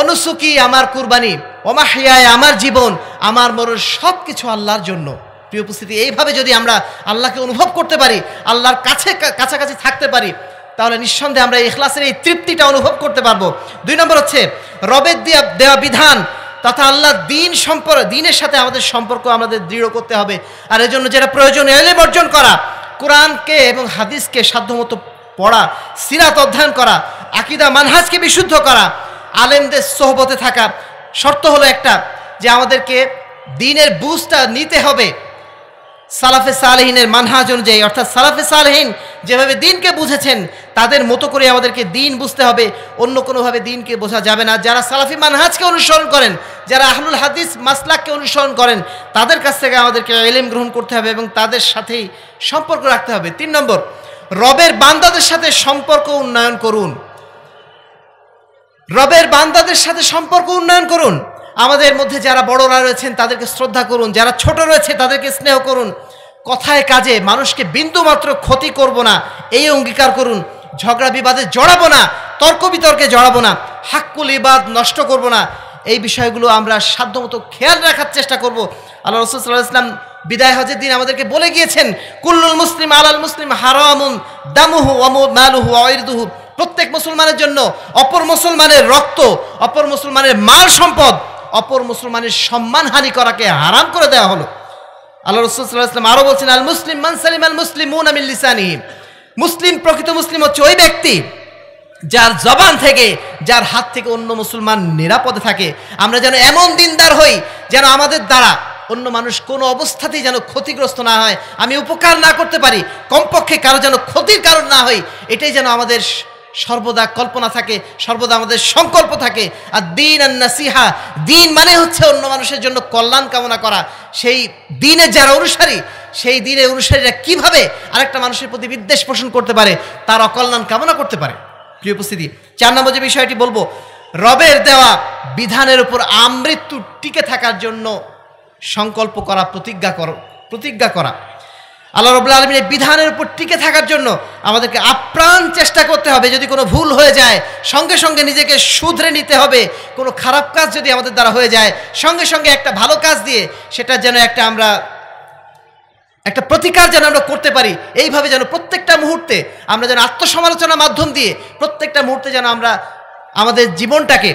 অনুসুকি আমার কুরবানি ওমাহিয়ায় আমার জীবন আমার মরণ সব কিছু আল্লাহর জন্য প্রিয় উপস্থিতি এইভাবে যদি আমরা আল্লাহকে অনুভব করতে পারি আল্লাহর কাছে কাছাকাছি থাকতে পারি তাহলে নিঃসন্দেহে আমরা এখলাসের এই তৃপ্তিটা অনুভব করতে পারবো দুই নম্বর হচ্ছে রবের দেয়া দেওয়া বিধান তথা আল্লাহ দিন সম্পর্ক দিনের সাথে আমাদের সম্পর্ক আমাদের দৃঢ় করতে হবে আর জন্য যেটা প্রয়োজন এলে অর্জন করা কোরআনকে এবং হাদিসকে সাধ্যমতো পড়া সিরাত অধ্যয়ন করা আকিদা মানহাজকে বিশুদ্ধ করা আলেমদের সোহবতে থাকা শর্ত হলো একটা যে আমাদেরকে দিনের বুঝটা নিতে হবে সালাফে সালেহিনের মানহাজ অনুযায়ী অর্থাৎ সালাফে সালেহীন যেভাবে দিনকে বুঝেছেন তাদের মতো করে আমাদেরকে দিন বুঝতে হবে অন্য কোনোভাবে দিনকে বোঝা যাবে না যারা সালাফি মানহাজকে অনুসরণ করেন যারা আহলুল হাদিস মাসলাককে অনুসরণ করেন তাদের কাছ থেকে আমাদেরকে এলেম গ্রহণ করতে হবে এবং তাদের সাথেই সম্পর্ক রাখতে হবে তিন নম্বর রবের বান্দাদের সাথে সম্পর্ক উন্নয়ন করুন রবের বান্দাদের সাথে সম্পর্ক উন্নয়ন করুন আমাদের মধ্যে যারা বড়রা রয়েছেন তাদেরকে শ্রদ্ধা করুন যারা ছোট রয়েছে তাদেরকে স্নেহ করুন কথায় কাজে মানুষকে বিন্দুমাত্র ক্ষতি করব না এই অঙ্গীকার করুন ঝগড়া বিবাদে জড়াবো না তর্ক বিতর্কে জড়াবো না হাক্কুল ইবাদ নষ্ট করব না এই বিষয়গুলো আমরা সাধ্যমতো খেয়াল রাখার চেষ্টা করব আল্লাহ রসুল সাল্লাহ ইসলাম বিদায় হজের দিন আমাদেরকে বলে গিয়েছেন কুল্লুল মুসলিম আলাল মুসলিম হারামুন দামুহু মালুহু অইরদুহু প্রত্যেক মুসলমানের জন্য অপর মুসলমানের রক্ত অপর মুসলমানের মাল সম্পদ অপর মুসলমানের সম্মানহানি করাকে হারাম করে দেওয়া হলো আল্লাহ রসুলাম আরও বলছেন আল মুসলিম মানসালিম আল মুসলিম লিসানি মুসলিম প্রকৃত মুসলিম হচ্ছে ওই ব্যক্তি যার জবান থেকে যার হাত থেকে অন্য মুসলমান নিরাপদে থাকে আমরা যেন এমন দিনদার হই যেন আমাদের দ্বারা অন্য মানুষ কোনো অবস্থাতেই যেন ক্ষতিগ্রস্ত না হয় আমি উপকার না করতে পারি কমপক্ষে কারো যেন ক্ষতির কারণ না হই এটাই যেন আমাদের সর্বদা কল্পনা থাকে সর্বদা আমাদের সংকল্প থাকে আর দিন আর নাসিহা দিন মানে হচ্ছে অন্য মানুষের জন্য কল্যাণ কামনা করা সেই দিনে যারা অনুসারী সেই দিনে অনুসারীরা কীভাবে আরেকটা মানুষের প্রতি বিদ্বেষ পোষণ করতে পারে তার অকল্যাণ কামনা করতে পারে প্রিয় উপস্থিতি চার নম্বর যে বিষয়টি বলবো রবের দেওয়া বিধানের উপর আমৃত্যু টিকে থাকার জন্য সংকল্প করা প্রতিজ্ঞা কর প্রতিজ্ঞা করা আল্লাহ রবুল্লা আলমীর এই বিধানের উপর টিকে থাকার জন্য আমাদেরকে আপ্রাণ চেষ্টা করতে হবে যদি কোনো ভুল হয়ে যায় সঙ্গে সঙ্গে নিজেকে শুধরে নিতে হবে কোনো খারাপ কাজ যদি আমাদের দ্বারা হয়ে যায় সঙ্গে সঙ্গে একটা ভালো কাজ দিয়ে সেটা যেন একটা আমরা একটা প্রতিকার যেন আমরা করতে পারি এইভাবে যেন প্রত্যেকটা মুহূর্তে আমরা যেন আত্মসমালোচনার মাধ্যম দিয়ে প্রত্যেকটা মুহূর্তে যেন আমরা আমাদের জীবনটাকে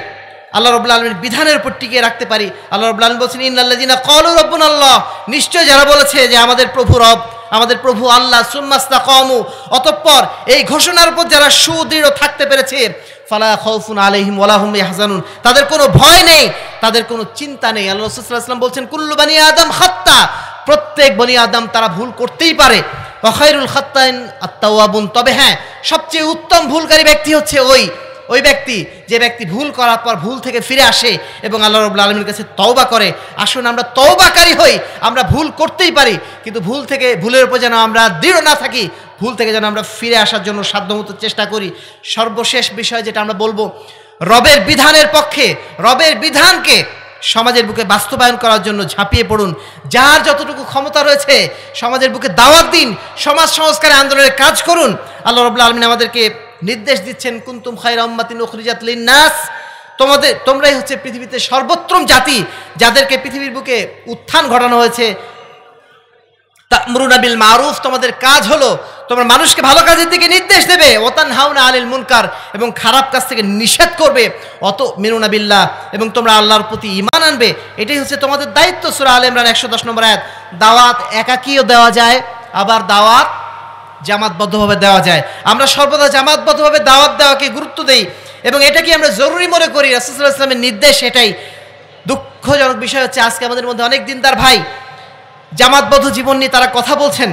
আল্লাহ রবুল্লা আলমীর বিধানের উপর টিকিয়ে রাখতে পারি আল্লাহ রবুল্লা আলম বলছেন ইন্নাল্লাহ কল রব্বুন আল্লাহ নিশ্চয় যারা বলেছে যে আমাদের প্রভু রব আমাদের প্রভু আল্লাহ সুম্মাস্তা কমু অতঃপর এই ঘোষণার উপর যারা সুদৃঢ় থাকতে পেরেছে ফালা খৌফুন আলহিম ওলাহম হাসানুন তাদের কোনো ভয় নেই তাদের কোনো চিন্তা নেই আল্লাহ রসুল্লাহাম বলছেন কুল্লু বানি আদম হাত্তা প্রত্যেক বনি আদম তারা ভুল করতেই পারে অখাইরুল খাত্তাইন আত্মাওয়াবুন তবে হ্যাঁ সবচেয়ে উত্তম ভুলকারী ব্যক্তি হচ্ছে ওই ওই ব্যক্তি যে ব্যক্তি ভুল করার পর ভুল থেকে ফিরে আসে এবং আল্লাহ রবুল্লা আলমীর কাছে তওবা করে আসুন আমরা তওবাকারী হই আমরা ভুল করতেই পারি কিন্তু ভুল থেকে ভুলের উপর যেন আমরা দৃঢ় না থাকি ভুল থেকে যেন আমরা ফিরে আসার জন্য সাধ্যমতো চেষ্টা করি সর্বশেষ বিষয় যেটা আমরা বলবো রবের বিধানের পক্ষে রবের বিধানকে সমাজের বুকে বাস্তবায়ন করার জন্য ঝাঁপিয়ে পড়ুন যার যতটুকু ক্ষমতা রয়েছে সমাজের বুকে দাওয়াত দিন সমাজ সংস্কারে আন্দোলনের কাজ করুন আল্লাহ রবুল্লা আলমিন আমাদেরকে নির্দেশ দিচ্ছেন কুন্তুম খায়রা উম্মাতিন উখরিজাত নাস তোমাদের তোমরাই হচ্ছে পৃথিবীতে সর্বোত্তম জাতি যাদেরকে পৃথিবীর বুকে উত্থান ঘটানো হয়েছে মরুনাবিল মারুফ তোমাদের কাজ হলো তোমরা মানুষকে ভালো কাজের দিকে নির্দেশ দেবে ওতান হাউনা আলিল মুনকার এবং খারাপ কাজ থেকে নিষেধ করবে অত মেরুনাবিল্লা এবং তোমরা আল্লাহর প্রতি ইমান আনবে এটাই হচ্ছে তোমাদের দায়িত্ব সুরা আল ইমরান একশো দশ নম্বর এক দাওয়াত একাকিও দেওয়া যায় আবার দাওয়াত জামাতবদ্ধভাবে দেওয়া যায় আমরা সর্বদা জামাতবদ্ধভাবে দাওয়াত দেওয়াকে গুরুত্ব দেই এবং এটা কি আমরা জরুরি মনে করি রাসুল্লাহ ইসলামের নির্দেশ এটাই দুঃখজনক বিষয় হচ্ছে আজকে আমাদের মধ্যে অনেক দিন তার ভাই জামাতবদ্ধ জীবন নিয়ে তারা কথা বলছেন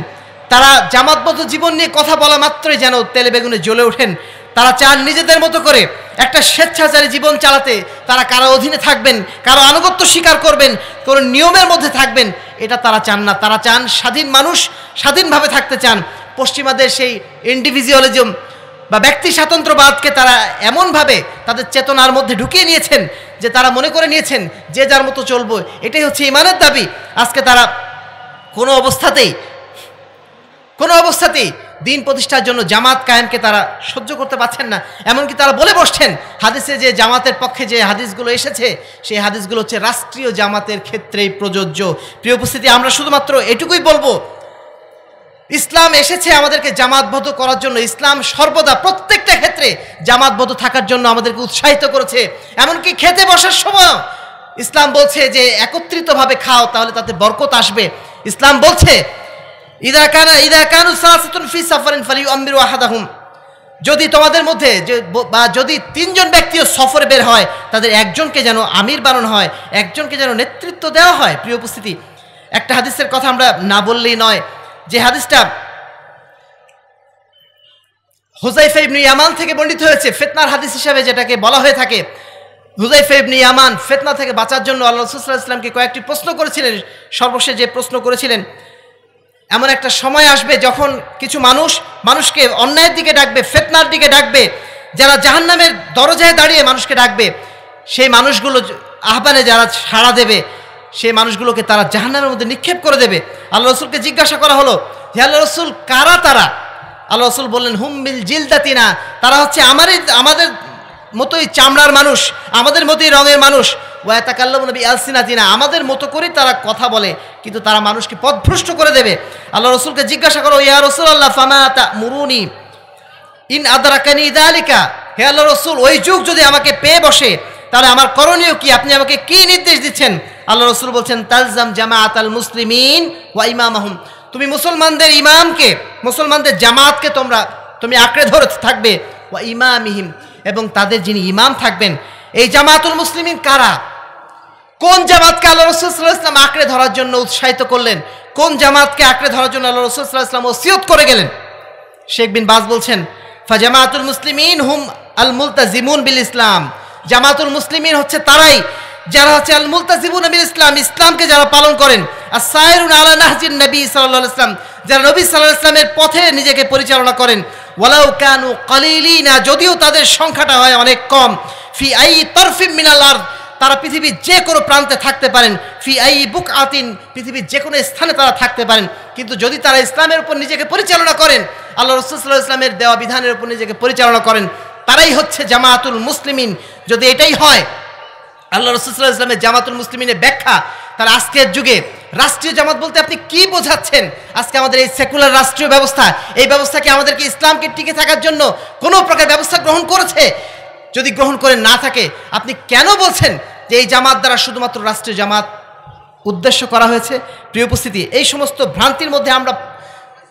তারা জামাতবদ্ধ জীবন নিয়ে কথা বলা মাত্রই যেন তেলে বেগুনে জ্বলে ওঠেন তারা চান নিজেদের মতো করে একটা স্বেচ্ছাচারী জীবন চালাতে তারা কারো অধীনে থাকবেন কারো আনুগত্য স্বীকার করবেন কোনো নিয়মের মধ্যে থাকবেন এটা তারা চান না তারা চান স্বাধীন মানুষ স্বাধীনভাবে থাকতে চান পশ্চিমাদের সেই ইন্ডিভিজুয়ালিজম বা ব্যক্তি স্বাতন্ত্রবাদকে তারা এমনভাবে তাদের চেতনার মধ্যে ঢুকিয়ে নিয়েছেন যে তারা মনে করে নিয়েছেন যে যার মতো চলবো এটাই হচ্ছে ইমানের দাবি আজকে তারা কোনো অবস্থাতেই কোনো অবস্থাতেই দিন প্রতিষ্ঠার জন্য জামাত কায়েমকে তারা সহ্য করতে পারছেন না এমনকি তারা বলে বসছেন হাদিসে যে জামাতের পক্ষে যে হাদিসগুলো এসেছে সেই হাদিসগুলো হচ্ছে রাষ্ট্রীয় জামাতের ক্ষেত্রেই প্রযোজ্য প্রিয় উপস্থিতি আমরা শুধুমাত্র এটুকুই বলবো ইসলাম এসেছে আমাদেরকে জামাতবদ্ধ করার জন্য ইসলাম সর্বদা প্রত্যেকটা ক্ষেত্রে জামাতবদ্ধ থাকার জন্য আমাদেরকে উৎসাহিত করেছে এমনকি খেতে বসার সময় ইসলাম বলছে যে একত্রিতভাবে খাও তাহলে তাতে বরকত আসবে ইসলাম বলছে ইদা কানা ইদা কানু সালাসাতুন ফি সাফারিন ফালিউ আমিরু আহাদাহুম যদি তোমাদের মধ্যে যে বা যদি তিনজন ব্যক্তিও সফরে বের হয় তাদের একজনকে যেন আমির বানানো হয় একজনকে যেন নেতৃত্ব দেওয়া হয় প্রিয় উপস্থিতি একটা হাদিসের কথা আমরা না বললেই নয় যে হাদিসটা হুজাইফা ইবনু ইয়ামান থেকে বর্ণিত হয়েছে ফেতনার হাদিস হিসাবে যেটাকে বলা হয়ে থাকে হুজাইফা ইবনু ইয়ামান ফেতনা থেকে বাঁচার জন্য আল্লাহ রসুল্লাহ ইসলামকে কয়েকটি প্রশ্ন করেছিলেন সর্বশেষ যে প্রশ্ন করেছিলেন এমন একটা সময় আসবে যখন কিছু মানুষ মানুষকে অন্যায়ের দিকে ডাকবে ফেতনার দিকে ডাকবে যারা জাহান্নামের দরজায় দাঁড়িয়ে মানুষকে ডাকবে সেই মানুষগুলো আহ্বানে যারা সাড়া দেবে সেই মানুষগুলোকে তারা জাহান্নামের মধ্যে নিক্ষেপ করে দেবে আল্লাহ রসুলকে জিজ্ঞাসা করা হলো হে আল্লাহ রসুল কারা তারা আল্লাহ রসুল বললেন হুম হুমবিল জিলদাতিনা তারা হচ্ছে আমারই আমাদের মতোই চামড়ার মানুষ আমাদের মতোই রঙের মানুষ ওয়াতাকাল্লাম নবী আলসিনাতিনা আমাদের মতো করেই তারা কথা বলে কিন্তু তারা মানুষকে পথভ্রষ্ট করে দেবে আল্লাহ রসুলকে জিজ্ঞাসা করো ইয়া রসুল আল্লাহ ফামাতা মুরুনি ইন আদারাকানি ইদালিকা হে আল্লাহ রসুল ওই যুগ যদি আমাকে পেয়ে বসে তাহলে আমার করণীয় কি আপনি আমাকে কি নির্দেশ দিচ্ছেন আল্লাহ রসুল বলছেন তালজাম জামাত আল মুসলিমিন ওয়া ইমাম আহম তুমি মুসলমানদের ইমামকে মুসলমানদের জামাতকে তোমরা তুমি আঁকড়ে ধরে থাকবে ওয়া ইমামিহিম এবং তাদের যিনি ইমাম থাকবেন এই জামাতুল মুসলিমিন কারা কোন জামাতকে আল্লাহ ইসলাম আঁকড়ে ধরার জন্য উৎসাহিত করলেন কোন জামাতকে আঁকড়ে ধরার জন্য আল্লাহ ইসলাম ওসিয়ত করে গেলেন শেখ বিন বাস বলছেন ফাজামাতুল মুসলিমিন হুম আল মুলতাজিমুন বিল ইসলাম জামাতুল মুসলিমিন হচ্ছে তারাই যারা আছে আল মুলতাজিবুন আমিন ইসলাম ইসলামকে যারা পালন করেন আর সায়রুন আলা নাহজিন নবী সাল্লাহ ইসলাম যারা নবী সাল্লাহ ইসলামের পথে নিজেকে পরিচালনা করেন ওয়ালাউ কানু কলিলি না যদিও তাদের সংখ্যাটা হয় অনেক কম ফি আই তরফিম মিনাল আর তারা পৃথিবীর যে কোনো প্রান্তে থাকতে পারেন ফি আই বুক আতিন পৃথিবীর যে কোনো স্থানে তারা থাকতে পারেন কিন্তু যদি তারা ইসলামের উপর নিজেকে পরিচালনা করেন আল্লাহ রসুল্লাহ ইসলামের দেওয়া বিধানের উপর নিজেকে পরিচালনা করেন তারাই হচ্ছে জামাতুল মুসলিমিন যদি এটাই হয় আল্লাহ রসুল্লাহ ইসলামের জামাতুল মুসলিমিনের ব্যাখ্যা তার আজকের যুগে রাষ্ট্রীয় জামাত বলতে আপনি কি বোঝাচ্ছেন আজকে আমাদের এই সেকুলার রাষ্ট্রীয় ব্যবস্থা এই ব্যবস্থা কি আমাদেরকে ইসলামকে টিকে থাকার জন্য কোনো প্রকার ব্যবস্থা গ্রহণ করেছে যদি গ্রহণ করে না থাকে আপনি কেন বলছেন যে এই জামাত দ্বারা শুধুমাত্র রাষ্ট্রীয় জামাত উদ্দেশ্য করা হয়েছে প্রিয় উপস্থিতি এই সমস্ত ভ্রান্তির মধ্যে আমরা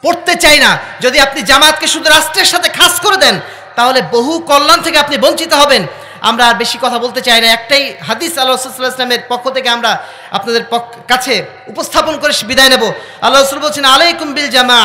পড়তে চাই না যদি আপনি জামাতকে শুধু রাষ্ট্রের সাথে খাস করে দেন তাহলে বহু কল্যাণ থেকে আপনি বঞ্চিত হবেন আমরা আর বেশি কথা বলতে চাই না একটাই হাদিস আল্লাহ রসুল্লাহ ইসলামের পক্ষ থেকে আমরা আপনাদের কাছে উপস্থাপন করে বিদায় নেব আল্লাহ রসুল বলছেন আলাইকুম বিল জামা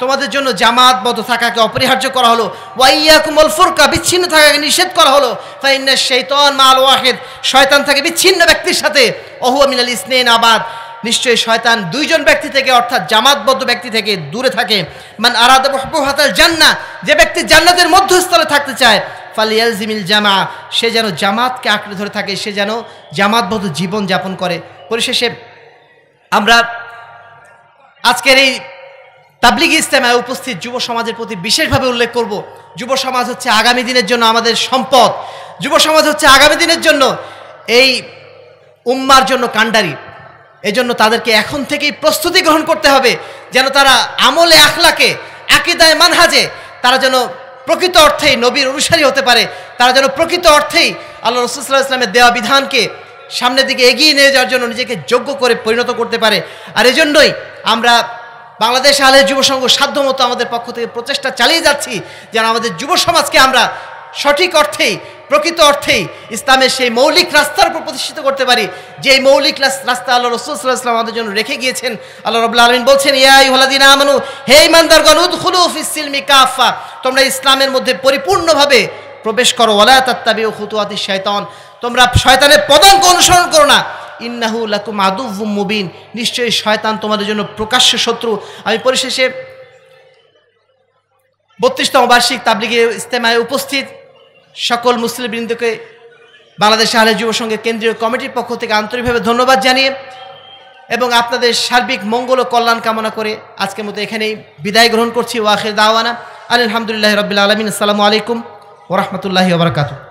তোমাদের জন্য জামাতবদ্ধ থাকাকে অপরিহার্য করা হলো ওয়াইয়া কুমল ফুরকা বিচ্ছিন্ন থাকাকে নিষেধ করা হলো শৈতান শৈতন মাল ওয়াহেদ শয়তান থাকে বিচ্ছিন্ন ব্যক্তির সাথে অহু মিনাল ইসনেন আবাদ নিশ্চয়ই শয়তান দুইজন ব্যক্তি থেকে অর্থাৎ জামাতবদ্ধ ব্যক্তি থেকে দূরে থাকে মান আরাদা হাতাল জান্না যে ব্যক্তি জান্নাতের মধ্যস্থলে থাকতে চায় ফালিয়াল জিমিল জামা সে যেন জামাতকে আঁকড়ে ধরে থাকে সে যেন জামাতবদ্ধ জীবন যাপন করে পরিশেষে আমরা আজকের এই তাবলিগ ইস্তেমায় উপস্থিত যুব সমাজের প্রতি বিশেষভাবে উল্লেখ করব যুব সমাজ হচ্ছে আগামী দিনের জন্য আমাদের সম্পদ যুব সমাজ হচ্ছে আগামী দিনের জন্য এই উম্মার জন্য কাণ্ডারি এজন্য তাদেরকে এখন থেকেই প্রস্তুতি গ্রহণ করতে হবে যেন তারা আমলে আখলাকে আকিদায় মানহাজে তারা যেন প্রকৃত অর্থেই নবীর অনুসারী হতে পারে তারা যেন প্রকৃত অর্থেই আল্লাহ রসুল্লাহ ইসলামের দেওয়া বিধানকে সামনের দিকে এগিয়ে নিয়ে যাওয়ার জন্য নিজেকে যোগ্য করে পরিণত করতে পারে আর এজন্যই আমরা বাংলাদেশ আলে যুব সংঘ সাধ্যমতো আমাদের পক্ষ থেকে প্রচেষ্টা চালিয়ে যাচ্ছি যেন আমাদের যুব সমাজকে আমরা সঠিক অর্থেই প্রকৃত অর্থেই ইসলামের সেই মৌলিক রাস্তার উপর প্রতিষ্ঠিত করতে পারি যে মৌলিক রাস্তা আল্লাহ রসুল ইসলাম আমাদের জন্য রেখে গিয়েছেন আল্লাহ রবুল্লা আলমিন বলছেন ইয়াই হোলাদিন আমানু হে ইমানদারগণ উদ্খুলুফ ইসিলমি কাফা তোমরা ইসলামের মধ্যে পরিপূর্ণভাবে প্রবেশ করো ওলা তাত্তাবি ও হুতুয়াতি শয়তান তোমরা শয়তানের পদাঙ্ক অনুসরণ করো না ইন্নাহু লাকুম আদুভ মুবিন নিশ্চয়ই শয়তান তোমাদের জন্য প্রকাশ্য শত্রু আমি পরিশেষে বত্রিশতম বার্ষিক তাবলিগের ইস্তেমায় উপস্থিত সকল মুসলিম বৃন্দকে বাংলাদেশ আহলে যুব সংঘের কেন্দ্রীয় কমিটির পক্ষ থেকে আন্তরিকভাবে ধন্যবাদ জানিয়ে এবং আপনাদের সার্বিক মঙ্গল ও কল্যাণ কামনা করে আজকের মতো এখানেই বিদায় গ্রহণ করছি ওয়াখের দাওয়ানা আলহামদুলিল্লাহ রবিল্লা আলমিন আসসালামু আলাইকুম ওরহমতুল্লাহি ওবরাকাতু